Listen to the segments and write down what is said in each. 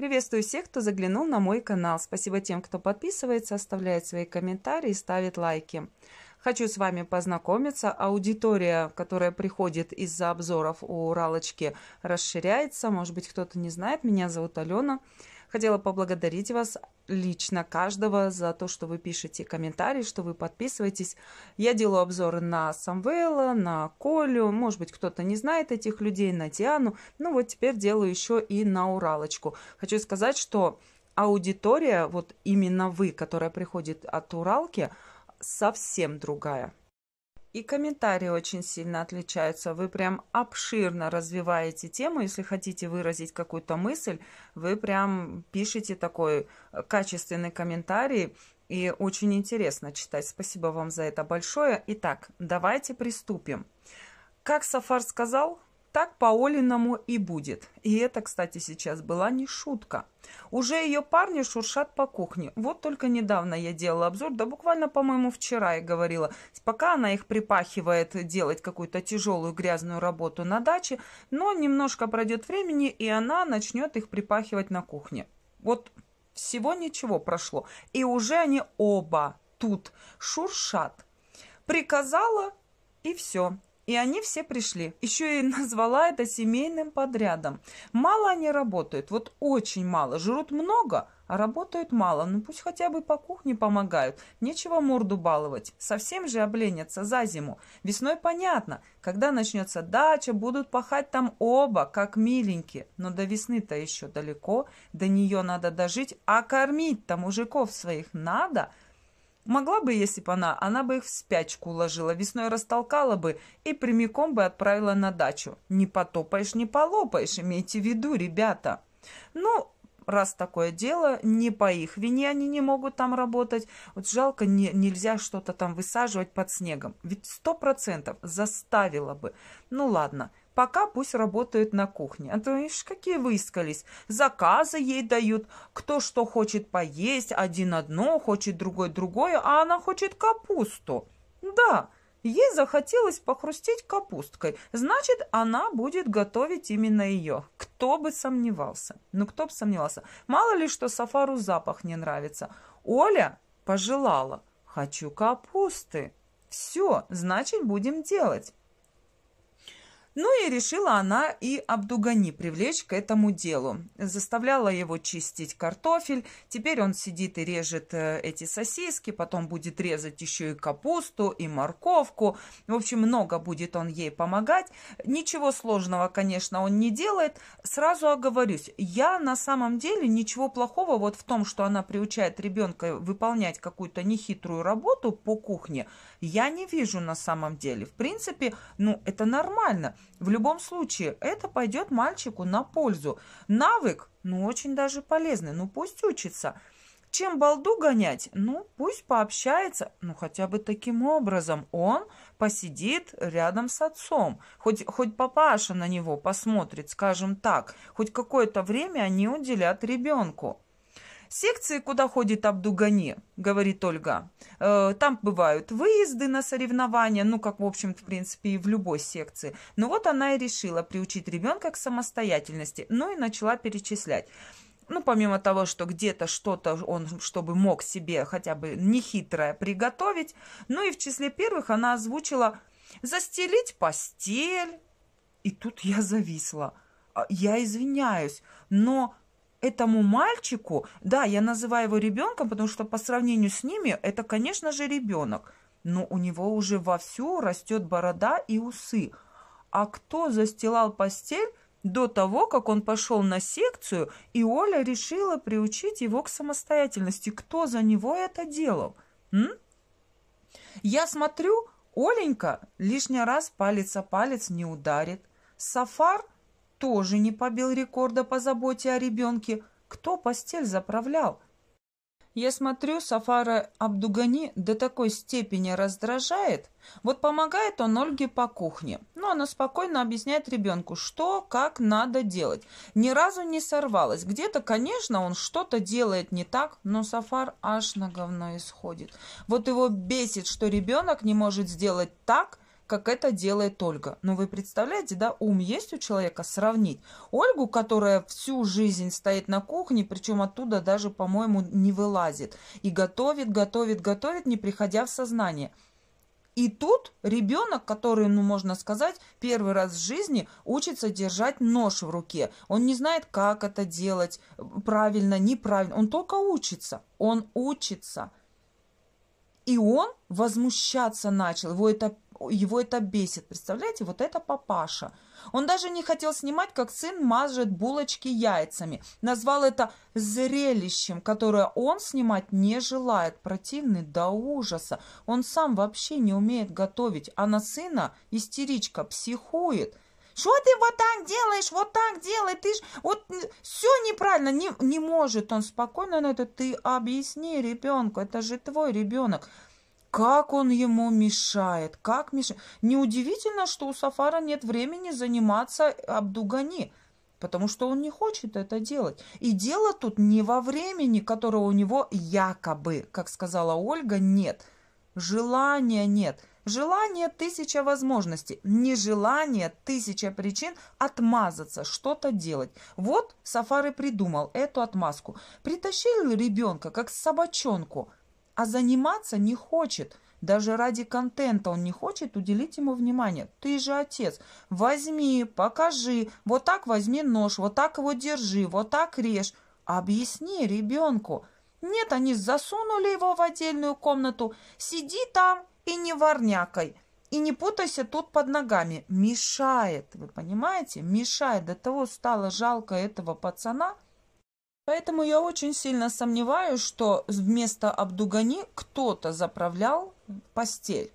Приветствую всех, кто заглянул на мой канал. Спасибо тем, кто подписывается, оставляет свои комментарии ставит лайки. Хочу с вами познакомиться. Аудитория, которая приходит из-за обзоров у Ралочки, расширяется. Может быть, кто-то не знает. Меня зовут Алена. Хотела поблагодарить вас лично каждого за то, что вы пишете комментарии, что вы подписываетесь. Я делаю обзоры на Самвела, на Колю, может быть, кто-то не знает этих людей, на Тиану. Ну вот теперь делаю еще и на Уралочку. Хочу сказать, что аудитория, вот именно вы, которая приходит от Уралки, совсем другая и комментарии очень сильно отличаются. Вы прям обширно развиваете тему. Если хотите выразить какую-то мысль, вы прям пишете такой э, качественный комментарий. И очень интересно читать. Спасибо вам за это большое. Итак, давайте приступим. Как Сафар сказал, так по-олиному и будет. И это, кстати, сейчас была не шутка. Уже ее парни шуршат по кухне. Вот только недавно я делала обзор, да буквально, по-моему, вчера я говорила. Пока она их припахивает делать какую-то тяжелую грязную работу на даче, но немножко пройдет времени, и она начнет их припахивать на кухне. Вот всего ничего прошло. И уже они оба тут шуршат. Приказала, и все. И они все пришли. Еще и назвала это семейным подрядом. Мало они работают, вот очень мало. Жрут много, а работают мало. Ну пусть хотя бы по кухне помогают. Нечего морду баловать. Совсем же обленятся за зиму. Весной понятно, когда начнется дача, будут пахать там оба, как миленькие. Но до весны-то еще далеко, до нее надо дожить, а кормить-то мужиков своих надо – Могла бы, если бы она, она бы их в спячку уложила, весной растолкала бы и прямиком бы отправила на дачу. Не потопаешь, не полопаешь, имейте в виду, ребята. Ну, раз такое дело, не по их вине они не могут там работать. Вот жалко, не, нельзя что-то там высаживать под снегом. Ведь сто процентов заставила бы. Ну ладно, Пока пусть работают на кухне. А то, ишь, какие выискались. Заказы ей дают. Кто что хочет поесть. Один одно, хочет другой другое. А она хочет капусту. Да, ей захотелось похрустеть капусткой. Значит, она будет готовить именно ее. Кто бы сомневался. Ну, кто бы сомневался. Мало ли, что Сафару запах не нравится. Оля пожелала. Хочу капусты. Все, значит, будем делать. Ну и решила она и Абдугани привлечь к этому делу. Заставляла его чистить картофель. Теперь он сидит и режет э, эти сосиски, потом будет резать еще и капусту, и морковку. В общем, много будет он ей помогать. Ничего сложного, конечно, он не делает. Сразу оговорюсь, я на самом деле ничего плохого вот в том, что она приучает ребенка выполнять какую-то нехитрую работу по кухне, я не вижу на самом деле. В принципе, ну, это нормально. В любом случае, это пойдет мальчику на пользу. Навык, ну, очень даже полезный, ну, пусть учится. Чем балду гонять? Ну, пусть пообщается, ну, хотя бы таким образом. Он посидит рядом с отцом. Хоть, хоть папаша на него посмотрит, скажем так. Хоть какое-то время они уделят ребенку секции, куда ходит Абдугане, говорит Ольга, э, там бывают выезды на соревнования, ну, как, в общем, в принципе, и в любой секции. Но вот она и решила приучить ребенка к самостоятельности, ну, и начала перечислять ну, помимо того, что где-то что-то он, чтобы мог себе хотя бы нехитрое приготовить. Ну и в числе первых она озвучила «застелить постель». И тут я зависла. А, я извиняюсь, но этому мальчику, да, я называю его ребенком, потому что по сравнению с ними это, конечно же, ребенок, но у него уже вовсю растет борода и усы. А кто застилал постель до того, как он пошел на секцию, и Оля решила приучить его к самостоятельности? Кто за него это делал? М? Я смотрю, Оленька лишний раз палец о палец не ударит. Сафар – тоже не побил рекорда по заботе о ребенке. Кто постель заправлял? Я смотрю, Сафара Абдугани до такой степени раздражает. Вот помогает он Ольге по кухне. Но она спокойно объясняет ребенку, что, как надо делать. Ни разу не сорвалась. Где-то, конечно, он что-то делает не так, но Сафар аж на говно исходит. Вот его бесит, что ребенок не может сделать так, как это делает Ольга. Но ну, вы представляете, да, ум есть у человека сравнить. Ольгу, которая всю жизнь стоит на кухне, причем оттуда даже, по-моему, не вылазит, и готовит, готовит, готовит, не приходя в сознание. И тут ребенок, который, ну, можно сказать, первый раз в жизни учится держать нож в руке. Он не знает, как это делать, правильно, неправильно. Он только учится. Он учится. И он возмущаться начал. Его это его это бесит. Представляете, вот это папаша. Он даже не хотел снимать, как сын мажет булочки яйцами. Назвал это зрелищем, которое он снимать не желает. Противный до ужаса. Он сам вообще не умеет готовить, а на сына истеричка психует. Что ты вот так делаешь, вот так делай, ты ж вот все неправильно, не, не может он спокойно на это, ты объясни ребенку, это же твой ребенок. Как он ему мешает, как мешает. Неудивительно, что у Сафара нет времени заниматься Абдугани, потому что он не хочет это делать. И дело тут не во времени, которого у него якобы, как сказала Ольга, нет. Желания нет. Желание – тысяча возможностей. Нежелание – тысяча причин отмазаться, что-то делать. Вот Сафар придумал эту отмазку. Притащил ребенка, как собачонку – а заниматься не хочет. Даже ради контента он не хочет уделить ему внимание. Ты же отец. Возьми, покажи. Вот так возьми нож, вот так его держи, вот так режь. Объясни ребенку. Нет, они засунули его в отдельную комнату. Сиди там и не ворнякой. И не путайся тут под ногами. Мешает, вы понимаете? Мешает. До того стало жалко этого пацана – Поэтому я очень сильно сомневаюсь, что вместо Абдугани кто-то заправлял постель.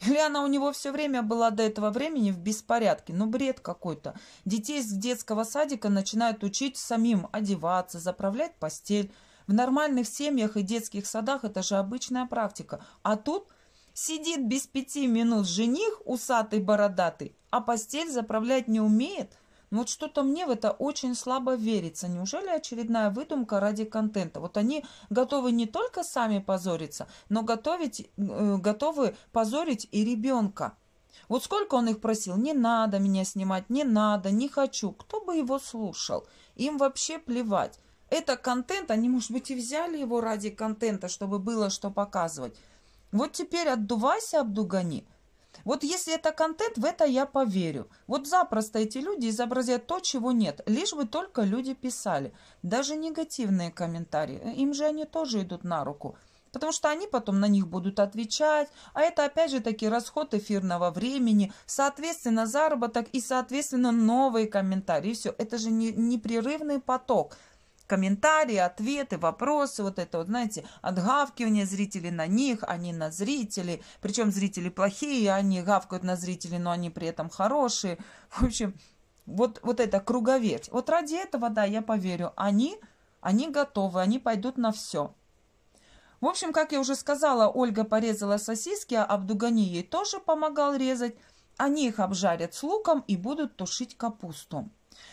Или она у него все время была до этого времени в беспорядке. Ну, бред какой-то. Детей с детского садика начинают учить самим одеваться, заправлять постель. В нормальных семьях и детских садах это же обычная практика. А тут сидит без пяти минут жених, усатый, бородатый, а постель заправлять не умеет. Ну, вот что-то мне в это очень слабо верится. Неужели очередная выдумка ради контента? Вот они готовы не только сами позориться, но готовить, э, готовы позорить и ребенка. Вот сколько он их просил, не надо меня снимать, не надо, не хочу. Кто бы его слушал? Им вообще плевать. Это контент, они, может быть, и взяли его ради контента, чтобы было что показывать. Вот теперь отдувайся, обдугани. Вот если это контент, в это я поверю. Вот запросто эти люди изобразят то, чего нет, лишь бы только люди писали. Даже негативные комментарии, э, им же они тоже идут на руку. Потому что они потом на них будут отвечать, а это опять же таки расход эфирного времени, соответственно заработок и соответственно новые комментарии. Все, это же непрерывный поток – комментарии, ответы, вопросы, вот это вот, знаете, отгавкивание зрителей на них, а не на зрителей. Причем зрители плохие, они гавкают на зрителей, но они при этом хорошие. В общем, вот, вот это круговерть. Вот ради этого, да, я поверю, они, они готовы, они пойдут на все. В общем, как я уже сказала, Ольга порезала сосиски, а Абдугани ей тоже помогал резать. Они их обжарят с луком и будут тушить капусту.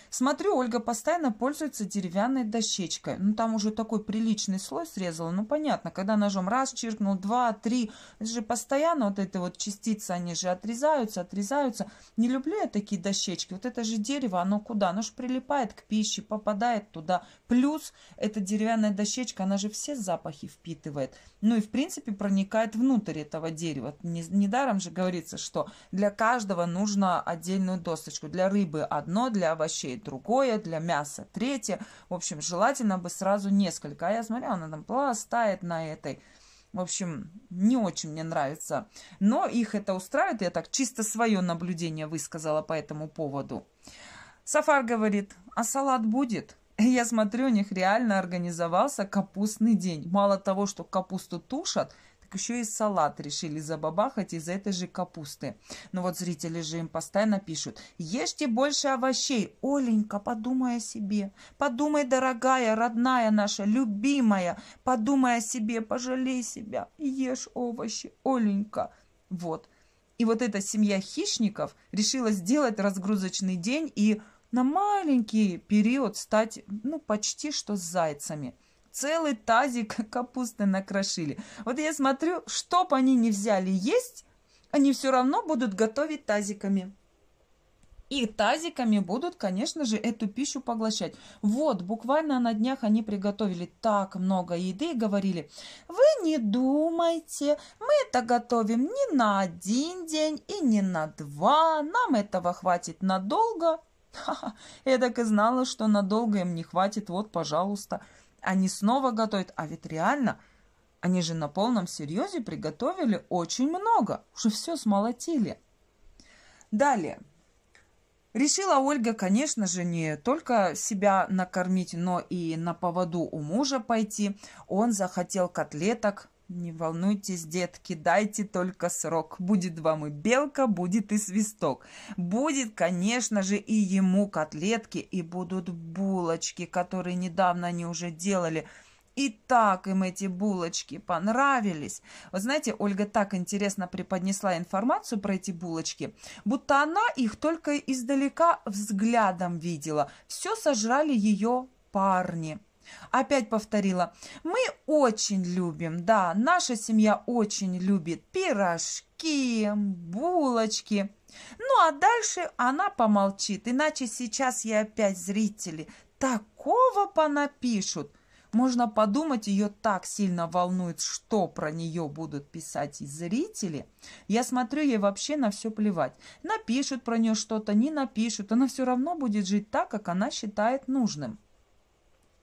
Смотрю, Ольга постоянно пользуется деревянной дощечкой. Ну, там уже такой приличный слой срезала. Ну, понятно, когда ножом раз чиркнул, два, три. Это же постоянно вот эти вот частицы, они же отрезаются, отрезаются. Не люблю я такие дощечки. Вот это же дерево, оно куда? Оно же прилипает к пище, попадает туда. Плюс эта деревянная дощечка, она же все запахи впитывает. Ну, и, в принципе, проникает внутрь этого дерева. Недаром же говорится, что для каждого нужно отдельную досточку. Для рыбы одно, для овощей овощей другое, для мяса третье. В общем, желательно бы сразу несколько. А я смотрю она там пластает на этой. В общем, не очень мне нравится. Но их это устраивает. Я так чисто свое наблюдение высказала по этому поводу. Сафар говорит, а салат будет? Я смотрю, у них реально организовался капустный день. Мало того, что капусту тушат, так еще и салат решили забабахать из этой же капусты. Ну вот зрители же им постоянно пишут, ешьте больше овощей. Оленька, подумай о себе, подумай, дорогая, родная наша, любимая, подумай о себе, пожалей себя, ешь овощи, Оленька. Вот. И вот эта семья хищников решила сделать разгрузочный день и на маленький период стать, ну, почти что с зайцами – целый тазик капусты накрошили. Вот я смотрю, чтоб они не взяли есть, они все равно будут готовить тазиками. И тазиками будут, конечно же, эту пищу поглощать. Вот, буквально на днях они приготовили так много еды и говорили, вы не думайте, мы это готовим не на один день и не на два, нам этого хватит надолго. Ха-ха, я так и знала, что надолго им не хватит, вот, пожалуйста. Они снова готовят, а ведь реально, они же на полном серьезе приготовили очень много, уже все смолотили. Далее. Решила Ольга, конечно же, не только себя накормить, но и на поводу у мужа пойти. Он захотел котлеток, не волнуйтесь, детки, дайте только срок. Будет вам и белка, будет и свисток. Будет, конечно же, и ему котлетки, и будут булочки, которые недавно они уже делали. И так им эти булочки понравились. Вот знаете, Ольга так интересно преподнесла информацию про эти булочки, будто она их только издалека взглядом видела. Все сожрали ее парни. Опять повторила. Мы очень любим, да, наша семья очень любит пирожки, булочки. Ну а дальше она помолчит, иначе сейчас я опять зрители такого понапишут. Можно подумать, ее так сильно волнует, что про нее будут писать и зрители. Я смотрю, ей вообще на все плевать. Напишут про нее что-то, не напишут. Она все равно будет жить так, как она считает нужным.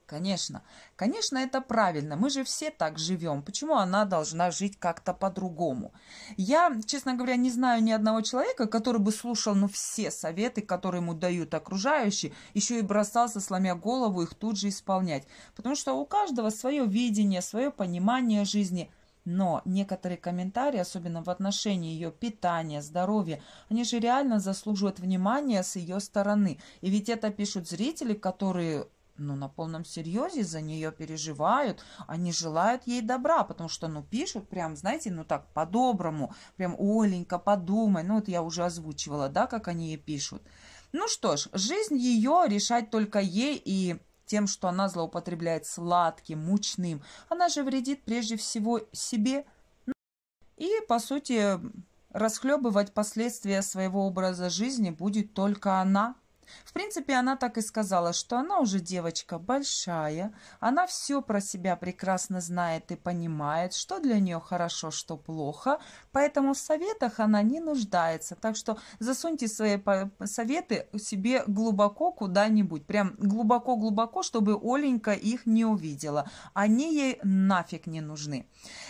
Конечно, конечно, это правильно. Мы же все так живем. Почему она должна жить как-то по-другому? Я, честно говоря, не знаю ни одного человека, который бы слушал ну, все советы, которые ему дают окружающие, еще и бросался, сломя голову, их тут же исполнять. Потому что у каждого свое видение, свое понимание жизни – но некоторые комментарии, особенно в отношении ее питания, здоровья, они же реально заслуживают внимания с ее стороны. И ведь это пишут зрители, которые ну, на полном серьезе за нее переживают, они желают ей добра, потому что, ну, пишут прям, знаете, ну, так, по-доброму, прям, Оленька, подумай, ну, вот я уже озвучивала, да, как они ей пишут. Ну что ж, жизнь ее решать только ей и тем, что она злоупотребляет сладким, мучным. Она же вредит прежде всего себе и, по сути, расхлебывать последствия своего образа жизни будет только она – в принципе, она так и сказала, что она уже девочка большая, она все про себя прекрасно знает и понимает, что для нее хорошо, что плохо, поэтому в советах она не нуждается. Так что засуньте свои советы себе глубоко куда-нибудь, прям глубоко-глубоко, чтобы Оленька их не увидела. Они ей нафиг не нужны.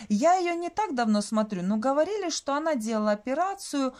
Я ее не так давно смотрю, но говорили, что она делала операцию,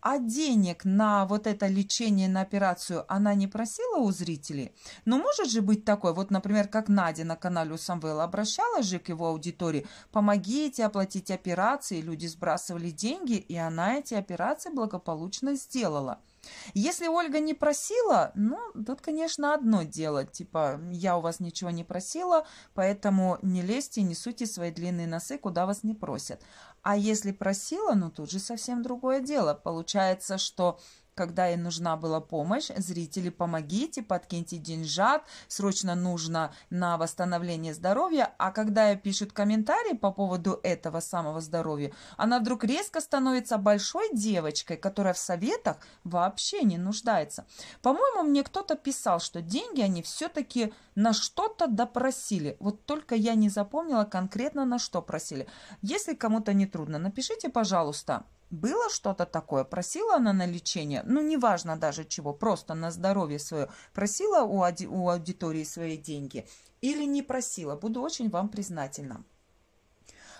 а денег на вот это лечение, на операцию она не просила у зрителей? Но ну, может же быть такое, вот, например, как Надя на канале у Самвела обращалась же к его аудитории, помогите оплатить операции, люди сбрасывали деньги, и она эти операции благополучно сделала – если Ольга не просила, ну, тут, конечно, одно дело. Типа, я у вас ничего не просила, поэтому не лезьте, не суйте свои длинные носы, куда вас не просят. А если просила, ну, тут же совсем другое дело. Получается, что когда ей нужна была помощь. Зрители, помогите, подкиньте деньжат, срочно нужно на восстановление здоровья. А когда я пишет комментарии по поводу этого самого здоровья, она вдруг резко становится большой девочкой, которая в советах вообще не нуждается. По-моему, мне кто-то писал, что деньги они все-таки на что-то допросили. Вот только я не запомнила конкретно на что просили. Если кому-то не трудно, напишите, пожалуйста, было что-то такое? Просила она на лечение? Ну, неважно даже чего, просто на здоровье свое. Просила у, ауди у аудитории свои деньги или не просила? Буду очень вам признательна.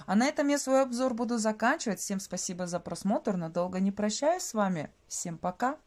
А на этом я свой обзор буду заканчивать. Всем спасибо за просмотр, надолго не прощаюсь с вами. Всем пока!